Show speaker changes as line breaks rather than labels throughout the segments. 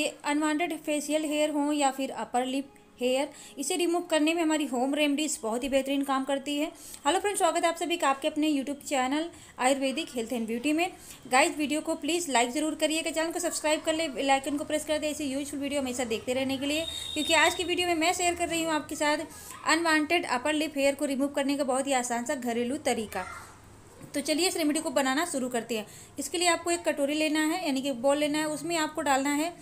ये unwanted facial hair हो या फिर अपर लिप हेयर इसे रिमूव करने में हमारी होम रेमडीज़ बहुत ही बेहतरीन काम करती है हेलो फ्रेंड्स स्वागत है आप सभी का आपके अपने YouTube channel Ayurvedic health and beauty में गाइस वीडियो को प्लीज़ लाइक ज़रूर करिएगा चैनल को सब्सक्राइब कर ले लाइकन को प्रेस कर दे ऐसे यूजफुल वीडियो हमेशा देखते रहने के लिए क्योंकि आज की वीडियो में मैं शेयर कर रही हूँ आपके साथ अनवांटेड अपर लिप हेयर को रिमूव करने का बहुत ही आसान सा घरेलू तरीका तो चलिए इस रेमेडी को बनाना शुरू करते हैं इसके लिए आपको एक कटोरी लेना है यानी कि बॉल लेना है उसमें आपको डालना है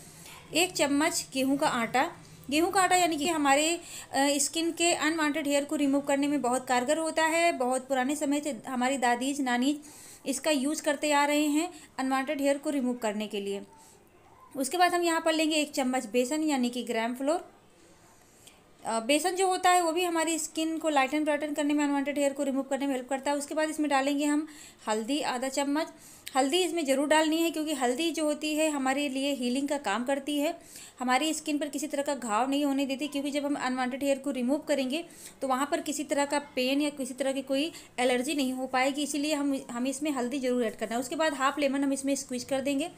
एक चम्मच गेहूं का आटा गेहूं का आटा यानी कि हमारे स्किन के अनवांटेड हेयर को रिमूव करने में बहुत कारगर होता है बहुत पुराने समय से हमारी दादीज नानी इसका यूज़ करते आ रहे हैं अनवांटेड हेयर को रिमूव करने के लिए उसके बाद हम यहाँ पर लेंगे एक चम्मच बेसन यानी कि ग्राम फ्लोर बेसन जो होता है वो भी हमारी स्किन को लाइटन ब्राइटन करने में अनवांटेड हेयर को रिमूव करने में हेल्प करता है उसके बाद इसमें डालेंगे हम हल्दी आधा चम्मच हल्दी इसमें ज़रूर डालनी है क्योंकि हल्दी जो होती है हमारे लिए हीलिंग का काम करती है हमारी स्किन पर किसी तरह का घाव नहीं होने देती क्योंकि जब हम अनवांटेड हेयर को रिमूव करेंगे तो वहाँ पर किसी तरह का पेन या किसी तरह की कोई एलर्जी नहीं हो पाएगी इसीलिए हम हमें इसमें हल्दी ज़रूर ऐड करना है उसके बाद हाफ लेमन हम इसमें स्क्वीज कर देंगे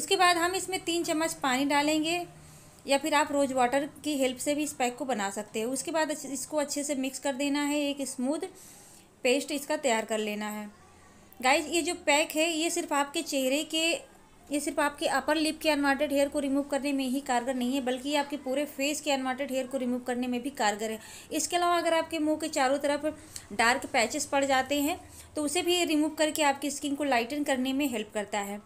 उसके बाद हम इसमें तीन चम्मच पानी डालेंगे या फिर आप रोज़ वाटर की हेल्प से भी इस पैक को बना सकते हो उसके बाद इसको अच्छे से मिक्स कर देना है एक स्मूथ पेस्ट इसका तैयार कर लेना है गाइज ये जो पैक है ये सिर्फ आपके चेहरे के ये सिर्फ आपके अपर लिप के अनवांटेड हेयर को रिमूव करने में ही कारगर नहीं है बल्कि ये आपके पूरे फेस के अनवांटेड हेयर को रिमूव करने में भी कारगर है इसके अलावा अगर आपके मुंह के चारों तरफ डार्क पैचेस पड़ जाते हैं तो उसे भी ये रिमूव करके आपकी स्किन को लाइटन करने में हेल्प करता है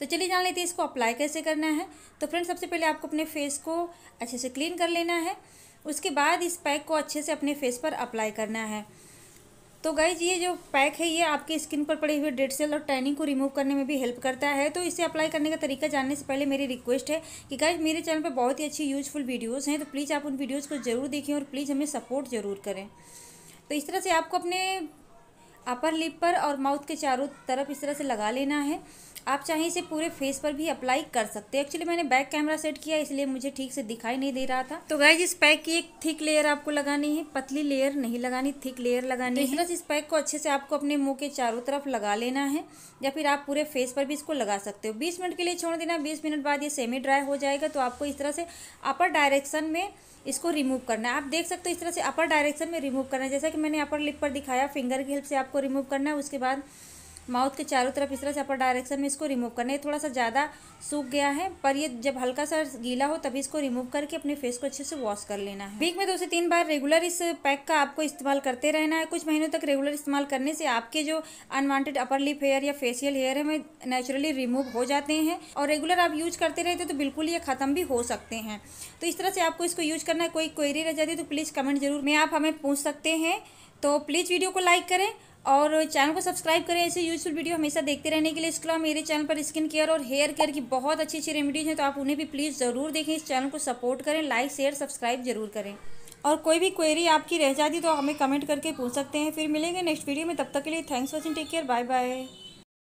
तो चलिए जान लेते हैं इसको अप्लाई कैसे करना है तो फ्रेंड सबसे पहले आपको अपने फेस को अच्छे से क्लीन कर लेना है उसके बाद इस पैक को अच्छे से अपने फेस पर अप्लाई करना है तो गाइज ये जो पैक है ये आपके स्किन पर पड़े हुए डेड सेल और टैनिंग को रिमूव करने में भी हेल्प करता है तो इसे अप्लाई करने का तरीका जानने से पहले मेरी रिक्वेस्ट है कि गाइज मेरे चैनल पर बहुत ही अच्छी यूजफुल वीडियोस हैं तो प्लीज़ आप उन वीडियोस को ज़रूर देखें और प्लीज़ हमें सपोर्ट ज़रूर करें तो इस तरह से आपको अपने अपर लिप पर और माउथ के चारों तरफ इस तरह से लगा लेना है आप चाहें इसे पूरे फेस पर भी अप्लाई कर सकते हैं एक्चुअली मैंने बैक कैमरा सेट किया इसलिए मुझे ठीक से दिखाई नहीं दे रहा था तो गाय इस पैक की एक थिक लेयर आपको लगानी है पतली लेयर नहीं लगानी थिक लेयर लगानी तो है इस पैक को अच्छे से आपको अपने मुंह के चारों तरफ लगा लेना है या फिर आप पूरे फेस पर भी इसको लगा सकते हो बीस मिनट के लिए छोड़ देना बीस मिनट बाद ये सेमी ड्राई हो जाएगा तो आपको इस तरह से अपर डायरेक्शन में इसको रिमूव करना है आप देख सकते हो इस तरह से अपर डायरेक्शन में रिमूव करना है जैसा कि मैंने अपर लिप पर दिखाया फिंगर की हेल्प से आप आपको रिमूव करना है उसके बाद माउथ के चारों तरफ इस तरह से अपर डायरेक्शन में इसको रिमूव करना है थोड़ा सा ज़्यादा सूख गया है पर ये जब हल्का सा गीला हो तभी इसको रिमूव करके अपने फेस को अच्छे से वॉश कर लेना है वीक में दो से तीन बार रेगुलर इस पैक का आपको इस्तेमाल करते रहना है कुछ महीनों तक रेगुलर इस्तेमाल करने से आपके जो अनवांटेड अपर लिप हेयर या फेशियल हेयर है में नेचुरली रिमूव हो जाते हैं और रेगुलर आप यूज करते रहते तो बिल्कुल ये खत्म भी हो सकते हैं तो इस तरह से आपको इसको यूज करना है कोई क्वेरी रह जाती है तो प्लीज़ कमेंट जरूर में आप हमें पूछ सकते हैं तो प्लीज़ वीडियो को लाइक करें और चैनल को सब्सक्राइब करें ऐसे यूजफुल वीडियो हमेशा देखते रहने के लिए इसके अलावा मेरे चैनल पर स्किन केयर और हेयर केयर की बहुत अच्छी अच्छी रेमेडीज़ हैं तो आप उन्हें भी प्लीज़ ज़रूर देखें इस चैनल को सपोर्ट करें लाइक शेयर सब्सक्राइब जरूर करें और कोई भी क्वेरी आपकी रह जाती तो हमें कमेंट करके पूछ सकते हैं फिर मिलेंगे नेक्स्ट वीडियो में तब तक के लिए thanks watching take care bye bye